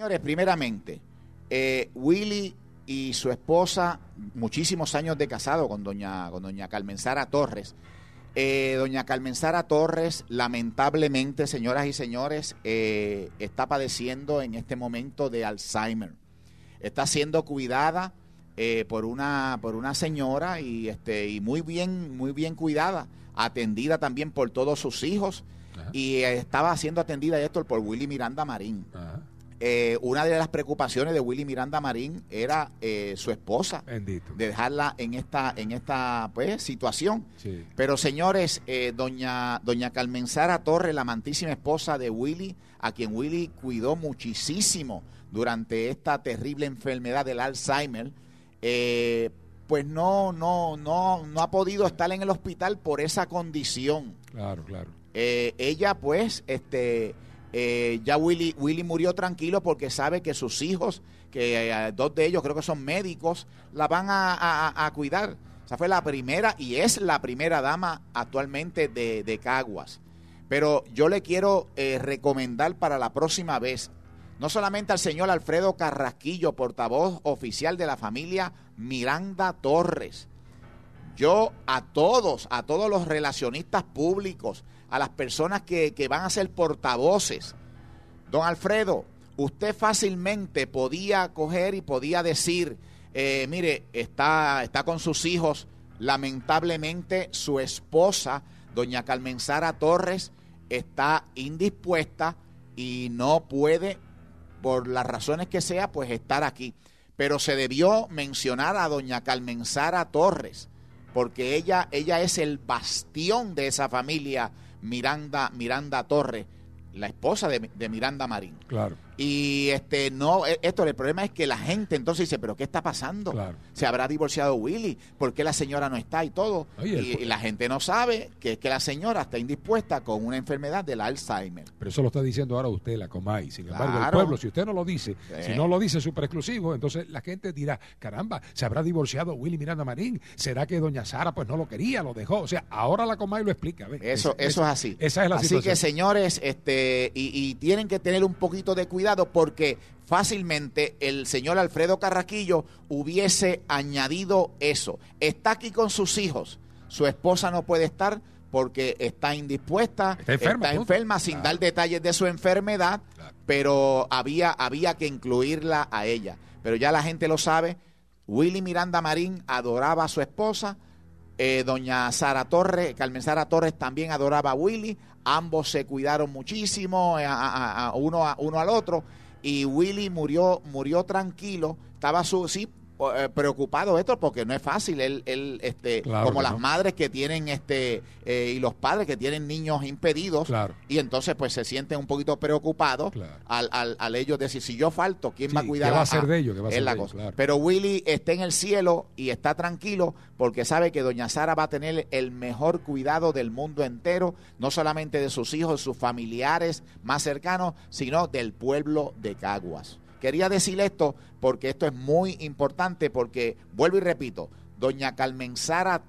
Señores, primeramente, eh, Willy y su esposa, muchísimos años de casado con doña, con doña Carmen Sara Torres. Eh, doña Carmen Sara Torres, lamentablemente, señoras y señores, eh, está padeciendo en este momento de Alzheimer. Está siendo cuidada por, una, por una señora y, este, y muy, bien, muy bien cuidada, atendida también por todos sus hijos. Y estaba siendo atendida, esto por Willy Miranda Marín. Eh, una de las preocupaciones de Willy Miranda Marín era eh, su esposa. De dejarla en esta, en esta pues, situación. Pero señores, eh, doña, doña Carmen Sara Torres, la amantísima esposa de Willy, a quien Willy cuidó muchísimo durante esta terrible enfermedad del Alzheimer, pues no, no, no, no ha podido estar en el hospital por esa condición. Claro, claro. ella, pues, este eh, ya Willy, Willy murió tranquilo porque sabe que sus hijos, que eh, dos de ellos creo que son médicos, la van a, a, cuidar. O sea, fue la primera y es la primera dama actualmente de, de Caguas. Pero yo le quiero eh, recomendar para la próxima vez, no solamente al señor Alfredo Carrasquillo, portavoz oficial de la familia Miranda Torres, yo a todos, a todos los relacionistas públicos, a las personas que, que van a ser portavoces. Don Alfredo, usted fácilmente podía coger y podía decir, eh, mire, está, está con sus hijos, lamentablemente su esposa, doña Carmen Torres, está indispuesta y no puede, por las razones que sea, pues estar aquí. Pero se debió mencionar a doña Carmen Torres, porque ella, ella es el bastión de esa familia Miranda, Miranda Torres, la esposa de, de Miranda Marín. Claro. Y este no, e, esto el problema es que la gente entonces dice, pero ¿qué está pasando? Se habrá divorciado Willy, ¿por qué la señora no está y todo? y, la gente no sabe que es que la señora está indispuesta con una enfermedad del Alzheimer. Pero eso lo está diciendo ahora usted, la Comay. Sin embargo, el pueblo, si usted no lo dice, si no lo dice súper exclusivo, entonces la gente dirá, caramba, ¿se habrá divorciado Willy Miranda Marín? ¿Será que doña Sara pues no lo quería, lo dejó? O sea, ahora la Comay lo explica. Eso, es, eso es así. Esa es la así que señores, este, y tienen que tener un poquito de cuidado porque fácilmente el señor Alfredo Carraquillo hubiese añadido eso. Está aquí con sus hijos, su esposa no puede estar porque está indispuesta, está enferma, sin dar detalles de su enfermedad, pero había, había que incluirla a ella. Pero ya la gente lo sabe, Willy Miranda Marín adoraba a su esposa, eh, doña Sara Torres, Carmen Sara Torres también adoraba a Willy. Ambos se cuidaron muchísimo eh, a, a, a uno, uno al otro. Y Willy murió, murió tranquilo. Estaba su, sí, eh, preocupado esto porque no es fácil. Él, este, como las madres que tienen este eh, y los padres que tienen niños impedidos y entonces pues se sienten un poquito preocupados al, al, ellos decir si yo falto quién va a cuidar a de Pero Willy está en el cielo y está tranquilo porque sabe que Doña Sara va a tener el mejor cuidado del mundo entero, no solamente de sus hijos, sus familiares más cercanos, sino del pueblo de Caguas. Quería decir esto porque esto es muy importante porque, vuelvo y repito, doña Carmen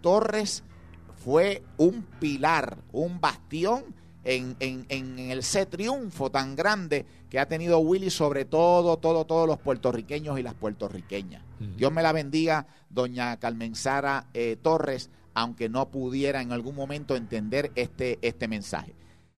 Torres fue un pilar, un bastión en, en, en, ese triunfo tan grande que ha tenido Willy sobre todo, todo, todos los puertorriqueños y las puertorriqueñas. Dios me la bendiga, doña Carmen eh, Torres, aunque no pudiera en algún momento entender este, este mensaje.